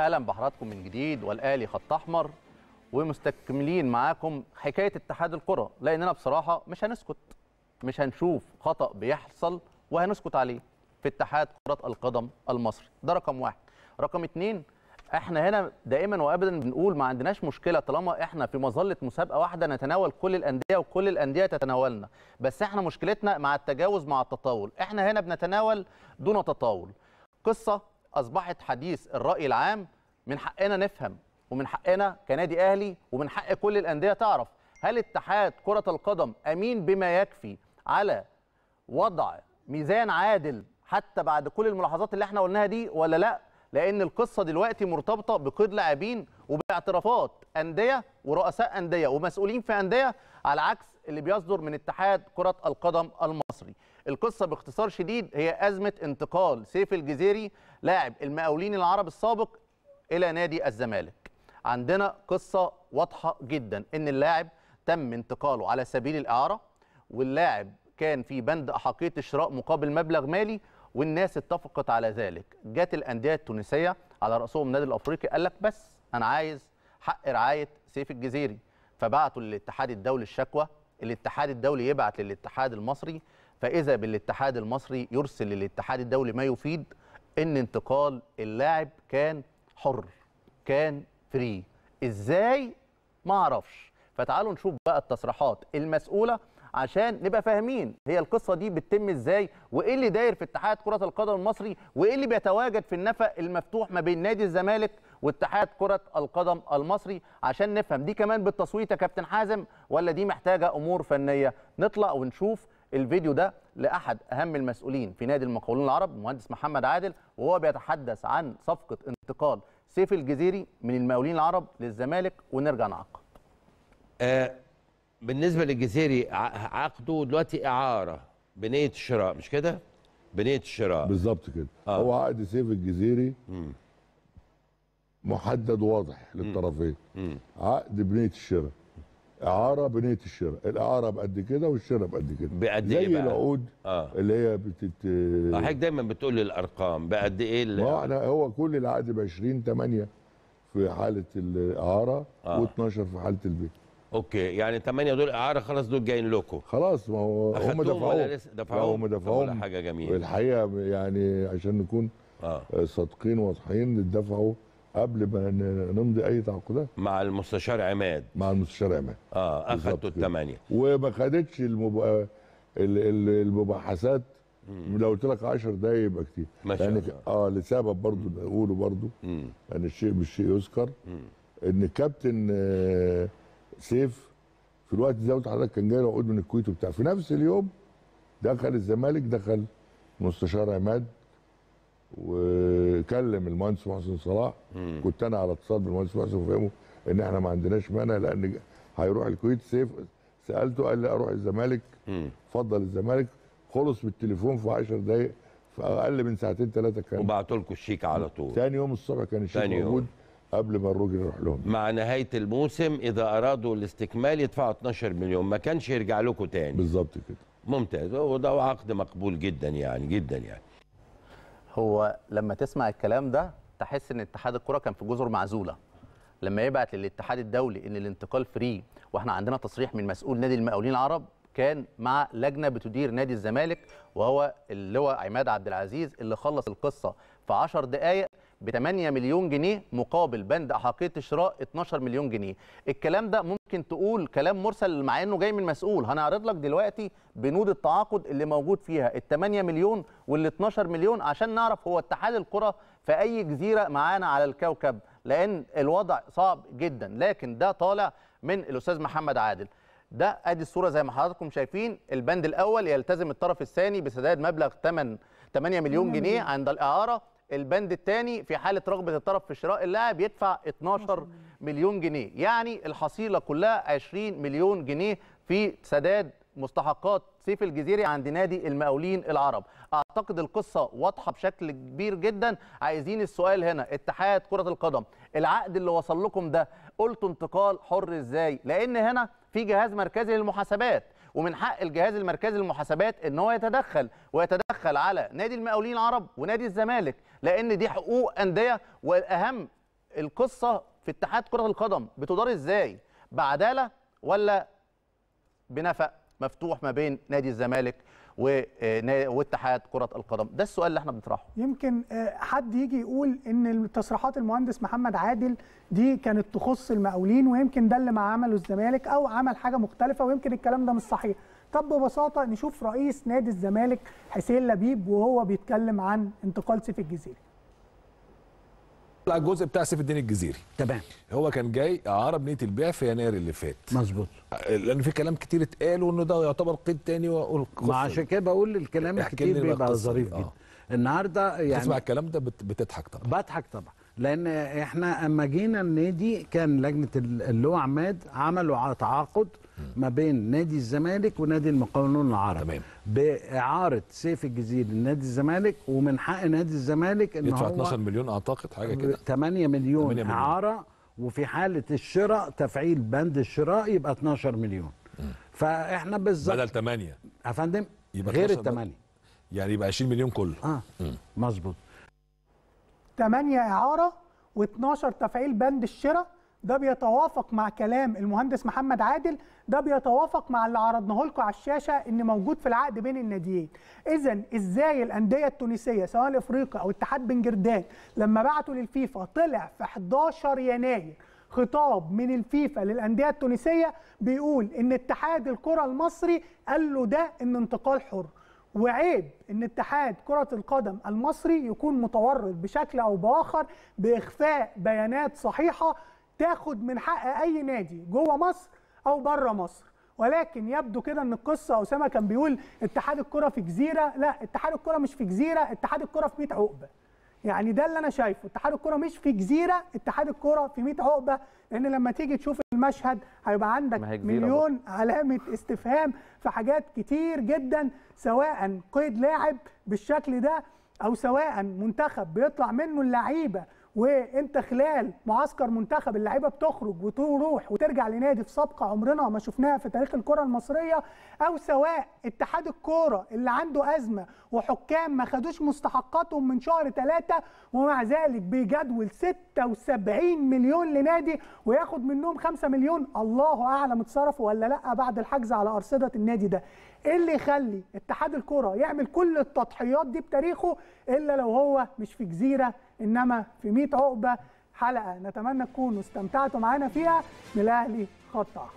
اهلا بحضراتكم من جديد والالي خط احمر ومستكملين معاكم حكايه اتحاد الكره لاننا بصراحه مش هنسكت مش هنشوف خطا بيحصل وهنسكت عليه في اتحاد كره القدم المصري ده رقم واحد رقم اتنين احنا هنا دائما وابدا بنقول ما عندناش مشكله طالما احنا في مظله مسابقه واحده نتناول كل الانديه وكل الانديه تتناولنا بس احنا مشكلتنا مع التجاوز مع التطاول احنا هنا بنتناول دون تطاول قصه اصبحت حديث الراي العام من حقنا نفهم ومن حقنا كنادي اهلي ومن حق كل الانديه تعرف هل اتحاد كره القدم امين بما يكفي على وضع ميزان عادل حتى بعد كل الملاحظات اللي احنا قلناها دي ولا لا لان القصه دلوقتي مرتبطه بقيد لاعبين وباعترافات انديه ورؤساء انديه ومسؤولين في انديه على عكس اللي بيصدر من اتحاد كره القدم المصري القصه باختصار شديد هي ازمه انتقال سيف الجزيري لاعب المقاولين العرب السابق الى نادي الزمالك عندنا قصه واضحه جدا ان اللاعب تم انتقاله على سبيل الاعاره واللاعب كان في بند احقيه الشراء مقابل مبلغ مالي والناس اتفقت على ذلك جت الانديه التونسيه على راسهم النادي الافريقي قال لك بس انا عايز حق رعايه سيف الجزيري فبعتوا للاتحاد الدولي الشكوى الاتحاد الدولي يبعت للاتحاد المصري فاذا بالاتحاد المصري يرسل للاتحاد الدولي ما يفيد ان انتقال اللاعب كان حر كان فري ازاي ما اعرفش فتعالوا نشوف بقى التصريحات المسؤوله عشان نبقى فاهمين هي القصه دي بتتم ازاي وايه اللي داير في اتحاد كره القدم المصري وايه اللي بيتواجد في النفق المفتوح ما بين نادي الزمالك واتحاد كره القدم المصري عشان نفهم دي كمان بالتصويت يا كابتن حازم ولا دي محتاجه امور فنيه نطلع ونشوف الفيديو ده لاحد اهم المسؤولين في نادي المقاولون العرب المهندس محمد عادل وهو بيتحدث عن صفقه انتقال سيف الجزيري من المقاولين العرب للزمالك ونرجع نعقد. آه بالنسبه للجزيري عقده دلوقتي اعاره بنيه الشراء مش كده؟ بنيه الشراء بالظبط كده آه. هو عقد سيف الجزيري محدد واضح للطرفين عقد بنيه الشراء اعاره بنيه الشراء الاعاره بقد كده والشراء بقد كده بقد ايه بقى؟ العقود آه. اللي هي بتت حضرتك دايما بتقول لي الارقام بقد ايه اللي ما احنا هو كل العقد ب 20 8 في حاله الاعاره آه. و12 في حاله البيت اوكي يعني 8 دول اعاره خلاص دول جايين لكم خلاص ما هو هم دفعوهم دفعوهم هم دفعوهم حاجه جميله الحقيقه يعني عشان نكون آه. صادقين واضحين دفعوا قبل ما نمضي اي تعاقدات مع المستشار عماد مع المستشار عماد اه اخدته الثمانيه وما خدتش المب... آه، المباحثات لو قلت لك 10 دقايق يبقى كتير ما شاء الله اه لسبب برضه نقوله برضه ان يعني الشيء بالشيء يذكر ان كابتن آه، سيف في الوقت ده ما قلت كان جاي له عقود من الكويت وبتاع في نفس اليوم دخل الزمالك دخل مستشار عماد وكلم المهندس محسن صلاح كنت انا على اتصال بالمهندس محسن وفهمه ان احنا ما عندناش مانع لان هيروح الكويت سيف سالته قال لي اروح الزمالك اتفضل الزمالك خلص بالتليفون في 10 دقائق في اقل من ساعتين ثلاثه كان وبعتوا لكم الشيك على طول ثاني يوم الصبح كان الشيك موجود قبل ما الراجل يروح لهم مع نهايه الموسم اذا ارادوا الاستكمال يدفعوا 12 مليون ما كانش يرجع لكم ثاني بالظبط كده ممتاز وده عقد مقبول جدا يعني جدا يعني هو لما تسمع الكلام ده تحس ان اتحاد الكره كان في جزر معزوله لما يبعت للاتحاد الدولي ان الانتقال فري واحنا عندنا تصريح من مسؤول نادي المقاولين العرب كان مع لجنه بتدير نادي الزمالك وهو اللواء عماد عبد العزيز اللي خلص القصه في 10 دقائق ب 8 مليون جنيه مقابل بند احقيه الشراء 12 مليون جنيه الكلام ده ممكن ممكن تقول كلام مرسل مع انه جاي من مسؤول هنعرض لك دلوقتي بنود التعاقد اللي موجود فيها ال 8 مليون وال 12 مليون عشان نعرف هو اتحاد الكره في اي جزيره معانا على الكوكب لان الوضع صعب جدا لكن ده طالع من الاستاذ محمد عادل ده ادي الصوره زي ما حضراتكم شايفين البند الاول يلتزم الطرف الثاني بسداد مبلغ 8 8 مليون جنيه عند الاعاره البند الثاني في حاله رغبه الطرف في شراء اللاعب يدفع 12 مليون. مليون جنيه يعني الحصيله كلها 20 مليون جنيه في سداد مستحقات سيف الجزيري عند نادي المقاولين العرب اعتقد القصه واضحه بشكل كبير جدا عايزين السؤال هنا اتحاد كره القدم العقد اللي وصل لكم ده قلتوا انتقال حر ازاي لان هنا في جهاز مركزي للمحاسبات ومن حق الجهاز المركزي للمحاسبات ان هو يتدخل ويتدخل على نادي المقاولين العرب ونادي الزمالك لان دي حقوق انديه والاهم القصه في اتحاد كره القدم بتدار ازاي بعداله ولا بنفق مفتوح ما بين نادي الزمالك واتحاد كره القدم ده السؤال اللي احنا بنطرحه يمكن آه، حد يجي يقول ان التصريحات المهندس محمد عادل دي كانت تخص المقاولين ويمكن ده اللي ما عمله الزمالك او عمل حاجه مختلفه ويمكن الكلام ده مش صحيح طب ببساطه نشوف رئيس نادي الزمالك حسين لبيب وهو بيتكلم عن انتقال سيف الجزيره على الجزء بتاع سيف الدين الجزيري تمام هو كان جاي عرب نيه البيع في يناير اللي فات مظبوط لان في كلام كتير اتقال وانه ده يعتبر قيد تاني والقصه عشان كده بقول الكلام الكتير بيبقى ظريف جدا آه. النهارده يعني تسمع الكلام ده بتضحك طبعا بضحك طبعا لان احنا اما جينا النادي كان لجنه اللواء عماد عملوا تعاقد ما بين نادي الزمالك ونادي المقاولون العرب تمام. باعاره سيف الجزيري لنادي الزمالك ومن حق نادي الزمالك ان يدفع 12 مليون اعتقد حاجه كده 8 مليون, 8 مليون اعاره وفي حاله الشراء تفعيل بند الشراء يبقى 12 مليون فاحنا بالظبط بدل 8 يا فندم غير ال 8 يعني يبقى 20 مليون كله اه مظبوط 8 اعاره و12 تفعيل بند الشراء ده بيتوافق مع كلام المهندس محمد عادل ده بيتوافق مع اللي عرضناه لكم على الشاشه ان موجود في العقد بين الناديين اذا ازاي الانديه التونسيه سواء الافريقي او اتحاد بن لما بعتوا للفيفا طلع في 11 يناير خطاب من الفيفا للانديه التونسيه بيقول ان اتحاد الكره المصري قال له ده ان انتقال حر وعيب ان اتحاد كره القدم المصري يكون متورط بشكل او باخر باخفاء بيانات صحيحه تاخد من حق اي نادي جوه مصر او بره مصر ولكن يبدو كده ان القصه اسامه كان بيقول اتحاد الكره في جزيره لا اتحاد الكره مش في جزيره اتحاد الكره في 100 عقبه يعني ده اللي انا شايفه اتحاد الكره مش في جزيره اتحاد الكره في 100 عقبه لان لما تيجي تشوف المشهد هيبقى عندك مليون بقى. علامه استفهام في حاجات كتير جدا سواء قيد لاعب بالشكل ده او سواء منتخب بيطلع منه اللعيبه وانت خلال معسكر منتخب اللعيبه بتخرج وتروح وترجع لنادي في سابقه عمرنا ما شفناها في تاريخ الكره المصريه او سواء اتحاد الكوره اللي عنده ازمه وحكام ما خدوش مستحقاتهم من شهر ثلاثة ومع ذلك بيجدول 76 مليون لنادي وياخد منهم 5 مليون الله اعلم اتصرفوا ولا لا بعد الحجز على ارصده النادي ده ايه اللي يخلي اتحاد الكره يعمل كل التضحيات دي بتاريخه الا لو هو مش في جزيره انما في 100 عقبه حلقه نتمنى تكونوا استمتعتوا معانا فيها من الاهلي خط احمر